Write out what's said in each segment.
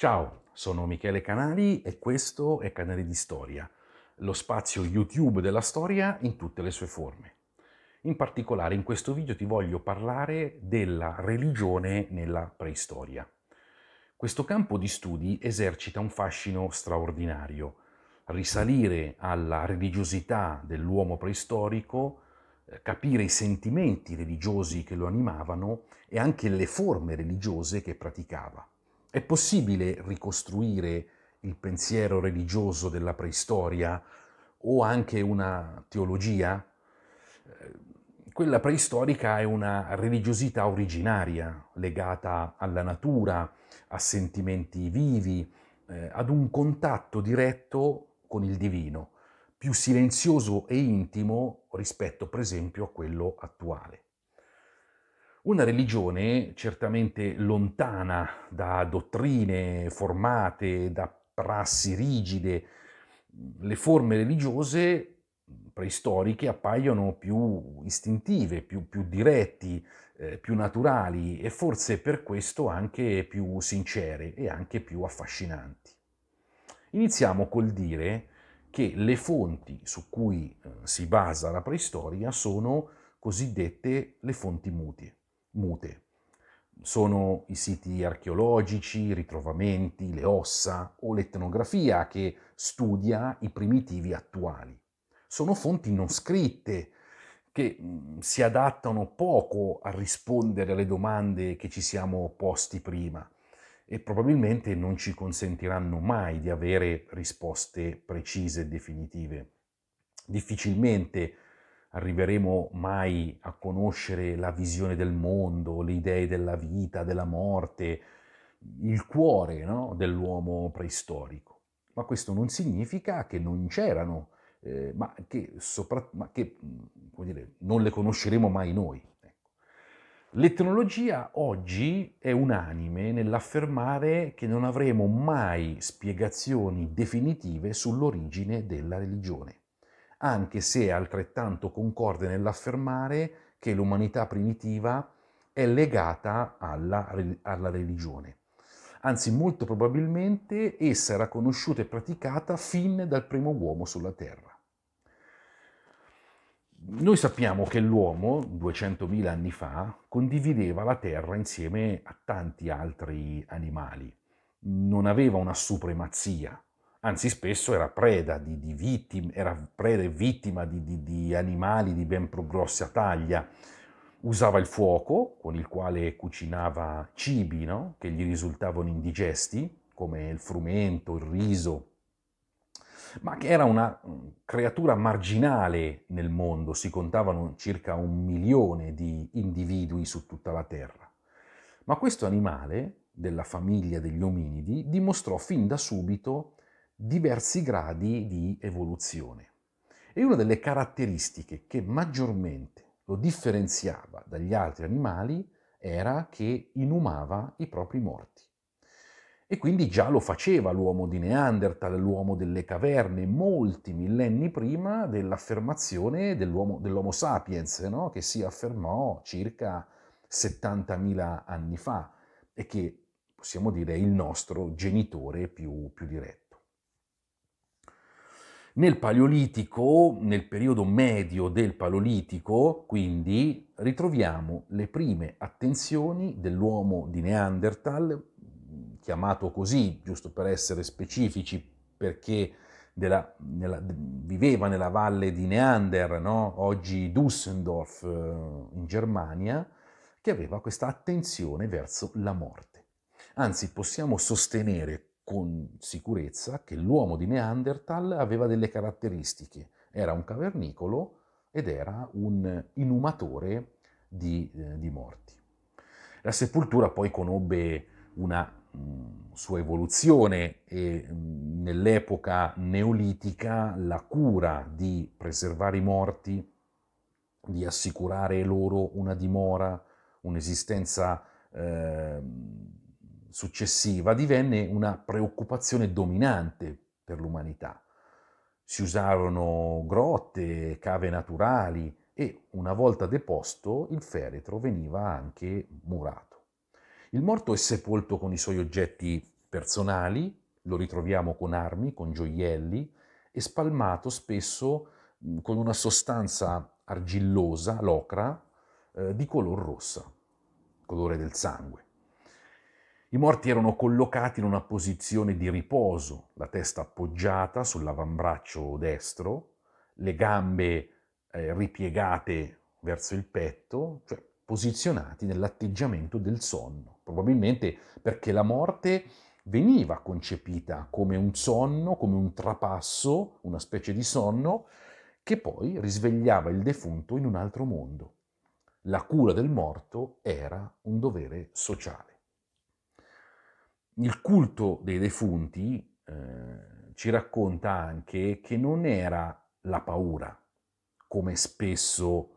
Ciao, sono Michele Canali e questo è Canali di Storia, lo spazio YouTube della storia in tutte le sue forme. In particolare in questo video ti voglio parlare della religione nella preistoria. Questo campo di studi esercita un fascino straordinario. Risalire alla religiosità dell'uomo preistorico eh, capire i sentimenti religiosi che lo animavano e anche le forme religiose che praticava. È possibile ricostruire il pensiero religioso della preistoria o anche una teologia? Eh, quella preistorica è una religiosità originaria, legata alla natura, a sentimenti vivi, eh, ad un contatto diretto con il divino, più silenzioso e intimo rispetto per esempio a quello attuale. Una religione certamente lontana da dottrine formate, da prassi rigide, le forme religiose preistoriche appaiono più istintive, più, più diretti, eh, più naturali e forse per questo anche più sincere e anche più affascinanti. Iniziamo col dire che le fonti su cui eh, si basa la preistoria sono cosiddette le fonti mutie mute. Sono i siti archeologici, i ritrovamenti, le ossa o l'etnografia che studia i primitivi attuali. Sono fonti non scritte che mm, si adattano poco a rispondere alle domande che ci siamo posti prima e probabilmente non ci consentiranno mai di avere risposte precise e definitive. Difficilmente arriveremo mai a conoscere la visione del mondo, le idee della vita, della morte, il cuore no, dell'uomo preistorico. Ma questo non significa che non c'erano, eh, ma che, sopra, ma che mm, dire, non le conosceremo mai noi. Ecco. L'etnologia oggi è unanime nell'affermare che non avremo mai spiegazioni definitive sull'origine della religione anche se è altrettanto concorde nell'affermare che l'umanità primitiva è legata alla, alla religione. Anzi, molto probabilmente essa era conosciuta e praticata fin dal primo uomo sulla Terra. Noi sappiamo che l'uomo, 200.000 anni fa, condivideva la terra insieme a tanti altri animali. Non aveva una supremazia, anzi spesso era preda di, di vittima, era preda e vittima di, di, di animali di ben più grossa taglia. Usava il fuoco con il quale cucinava cibi no? che gli risultavano indigesti, come il frumento, il riso, ma che era una mm, creatura marginale nel mondo, si contavano circa un milione di individui su tutta la Terra. Ma questo animale della famiglia degli ominidi dimostrò fin da subito diversi gradi di evoluzione. E una delle caratteristiche che maggiormente lo differenziava dagli altri animali era che inumava i propri morti. E quindi già lo faceva l'uomo di Neanderthal, l'uomo delle caverne, molti millenni prima dell'affermazione dell'uomo, dell'Homo sapiens, no? che si affermò circa 70.000 anni fa e che possiamo dire è il nostro genitore più, più diretto. Nel Paleolitico, nel periodo medio del Paleolitico, quindi, ritroviamo le prime attenzioni dell'uomo di Neanderthal, chiamato così, giusto per essere specifici, perché della, nella, viveva nella valle di Neander, no? oggi Düsseldorf eh, in Germania, che aveva questa attenzione verso la morte. Anzi, possiamo sostenere con sicurezza che l'uomo di Neanderthal aveva delle caratteristiche. Era un cavernicolo ed era un inumatore di, eh, di morti. La sepoltura poi conobbe una mh, mm, sua evoluzione e mh, mm, nell'epoca neolitica la cura di preservare i morti, di assicurare loro una dimora, un'esistenza eh, successiva divenne una preoccupazione dominante per l'umanità. Si usarono grotte, cave naturali e una volta deposto il feretro veniva anche murato. Il morto è sepolto con i suoi oggetti personali, lo ritroviamo con armi, con gioielli e spalmato spesso mm, con una sostanza argillosa, locra, eh, di color rossa, colore del sangue. I morti erano collocati in una posizione di riposo, la testa appoggiata sull'avambraccio destro, le gambe eh, ripiegate verso il petto, cioè posizionati nell'atteggiamento del sonno, probabilmente perché la morte veniva concepita come un sonno, come un trapasso, una specie di sonno, che poi risvegliava il defunto in un altro mondo. La cura del morto era un dovere sociale il culto dei defunti eh, ci racconta anche che non era la paura, come spesso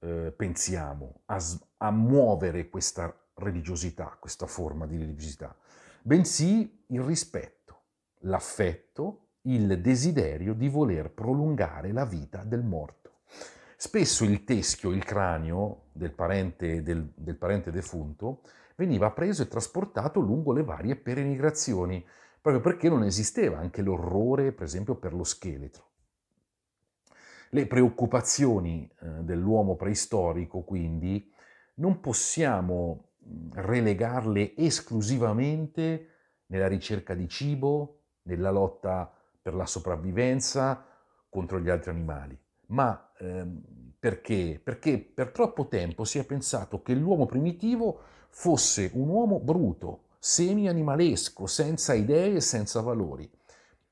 eh, pensiamo, a, a muovere questa religiosità, questa forma di religiosità, bensì il rispetto, l'affetto, il desiderio di voler prolungare la vita del morto. Spesso il teschio, il cranio del parente, del, del parente defunto, veniva preso e trasportato lungo le varie perenigrazioni, proprio perché non esisteva anche l'orrore, per esempio, per lo scheletro. Le preoccupazioni eh, dell'uomo preistorico, quindi, non possiamo mm, relegarle esclusivamente nella ricerca di cibo, nella lotta per la sopravvivenza contro gli altri animali. Ma ehm, perché? Perché per troppo tempo si è pensato che l'uomo primitivo fosse un uomo bruto, semi-animalesco, senza idee e senza valori.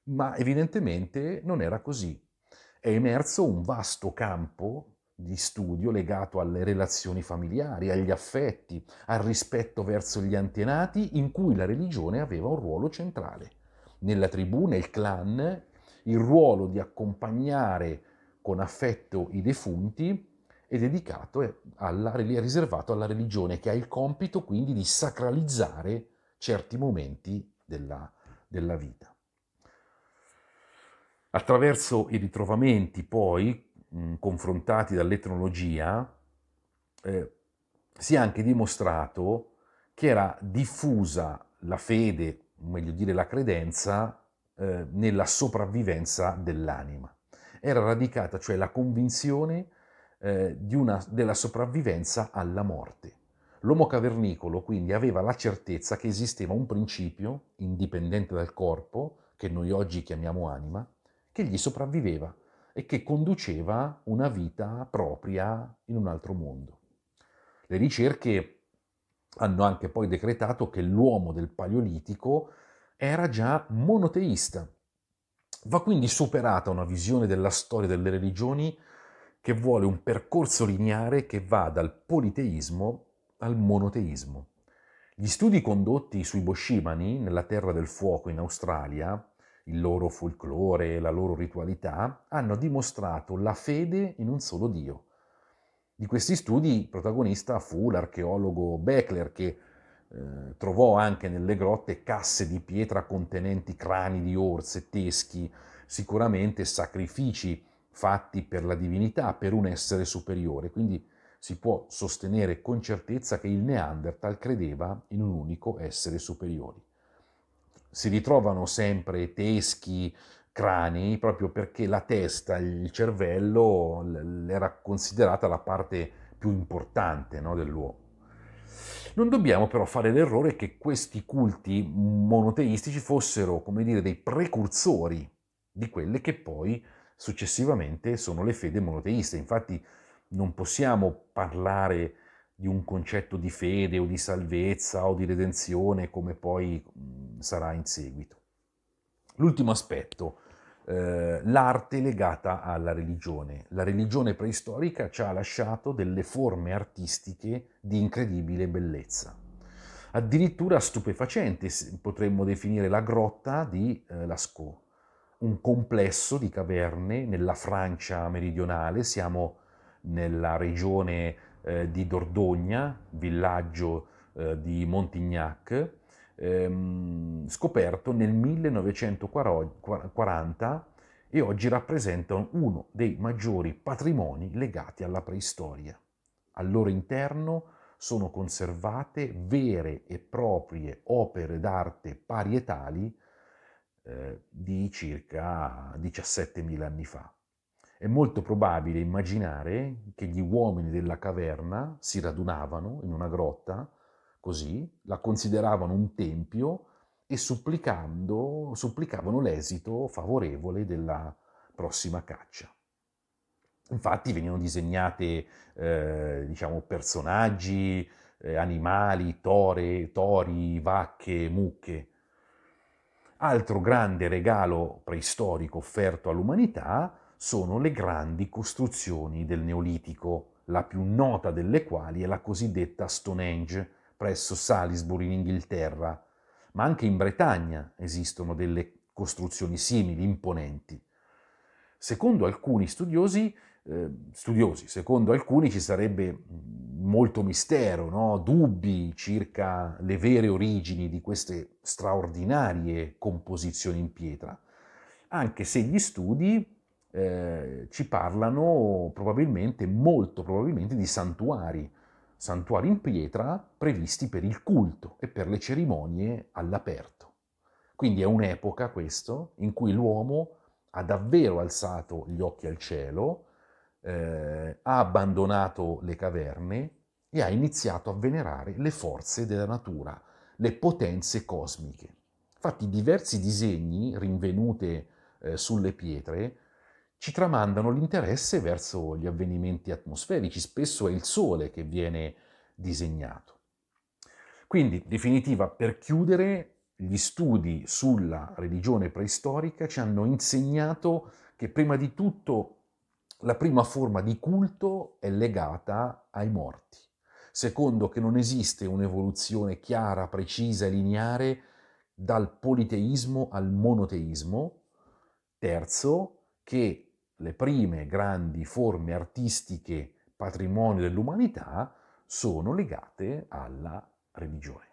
Ma evidentemente non era così. È emerso un vasto campo di studio legato alle relazioni familiari, agli affetti, al rispetto verso gli antenati, in cui la religione aveva un ruolo centrale. Nella tribù, nel clan, il ruolo di accompagnare con affetto i defunti è dedicato alla, è riservato alla religione che ha il compito quindi di sacralizzare certi momenti della, della vita. Attraverso i ritrovamenti poi mh, confrontati dall'etnologia eh, si è anche dimostrato che era diffusa la fede, o meglio dire la credenza, eh, nella sopravvivenza dell'anima. Era radicata cioè la convinzione eh, una, della sopravvivenza alla morte. L'uomo cavernicolo quindi aveva la certezza che esisteva un principio, indipendente dal corpo, che noi oggi chiamiamo anima, che gli sopravviveva e che conduceva una vita propria in un altro mondo. Le ricerche hanno anche poi decretato che l'uomo del Paleolitico era già monoteista. Va quindi superata una visione della storia delle religioni che vuole un percorso lineare che va dal politeismo al monoteismo. Gli studi condotti sui Boshimani, nella Terra del Fuoco in Australia, il loro folklore e la loro ritualità, hanno dimostrato la fede in un solo Dio. Di questi studi protagonista fu l'archeologo Beckler che eh, trovò anche nelle grotte casse di pietra contenenti crani di orse, teschi, sicuramente sacrifici fatti per la divinità, per un essere superiore. Quindi si può sostenere con certezza che il Neanderthal credeva in un unico essere superiore. Si ritrovano sempre teschi, crani, proprio perché la testa, il cervello, era considerata la parte più importante no, dell'uomo. Non dobbiamo però fare l'errore che questi culti monoteistici fossero, come dire, dei precursori di quelle che poi successivamente sono le fede monoteiste. Infatti non possiamo parlare di un concetto di fede o di salvezza o di redenzione come poi mm, sarà in seguito. L'ultimo aspetto, eh, l'arte legata alla religione. La religione preistorica ci ha lasciato delle forme artistiche di incredibile bellezza. Addirittura stupefacente potremmo definire la grotta di eh, Lascaux, un complesso di caverne nella Francia meridionale, siamo nella regione eh, di Dordogna, villaggio eh, di Montignac, ehm, scoperto nel 1940 e oggi rappresenta uno dei maggiori patrimoni legati alla preistoria. Al loro interno sono conservate vere e proprie opere d'arte parietali eh, di circa 17.000 anni fa. È molto probabile immaginare che gli uomini della caverna si radunavano in una grotta, così, la consideravano un tempio e supplicavano l'esito favorevole della prossima caccia. Infatti venivano disegnate eh, diciamo, personaggi, eh, animali, tore, tori, vacche, mucche, Altro grande regalo preistorico offerto all'umanità sono le grandi costruzioni del Neolitico, la più nota delle quali è la cosiddetta Stonehenge presso Salisbury in Inghilterra, ma anche in Bretagna esistono delle costruzioni simili, imponenti. Secondo alcuni studiosi, Ehm, studiosi. Secondo alcuni ci sarebbe molto mistero, no? dubbi circa le vere origini di queste straordinarie composizioni in pietra, anche se gli studi eh, ci parlano probabilmente, molto probabilmente, di santuari, santuari in pietra previsti per il culto e per le cerimonie all'aperto. Quindi è un'epoca questo in cui l'uomo ha davvero alzato gli occhi al cielo, eh, ha abbandonato le caverne e ha iniziato a venerare le forze della natura, le potenze cosmiche. Infatti diversi disegni rinvenute eh, sulle pietre ci tramandano l'interesse verso gli avvenimenti atmosferici, spesso è il Sole che viene disegnato. Quindi, definitiva, per chiudere, gli studi sulla religione preistorica ci hanno insegnato che prima di tutto la prima forma di culto è legata ai morti. Secondo che non esiste un'evoluzione chiara, precisa e lineare dal politeismo al monoteismo. Terzo, che le prime grandi forme artistiche patrimonio dell'umanità sono legate alla religione.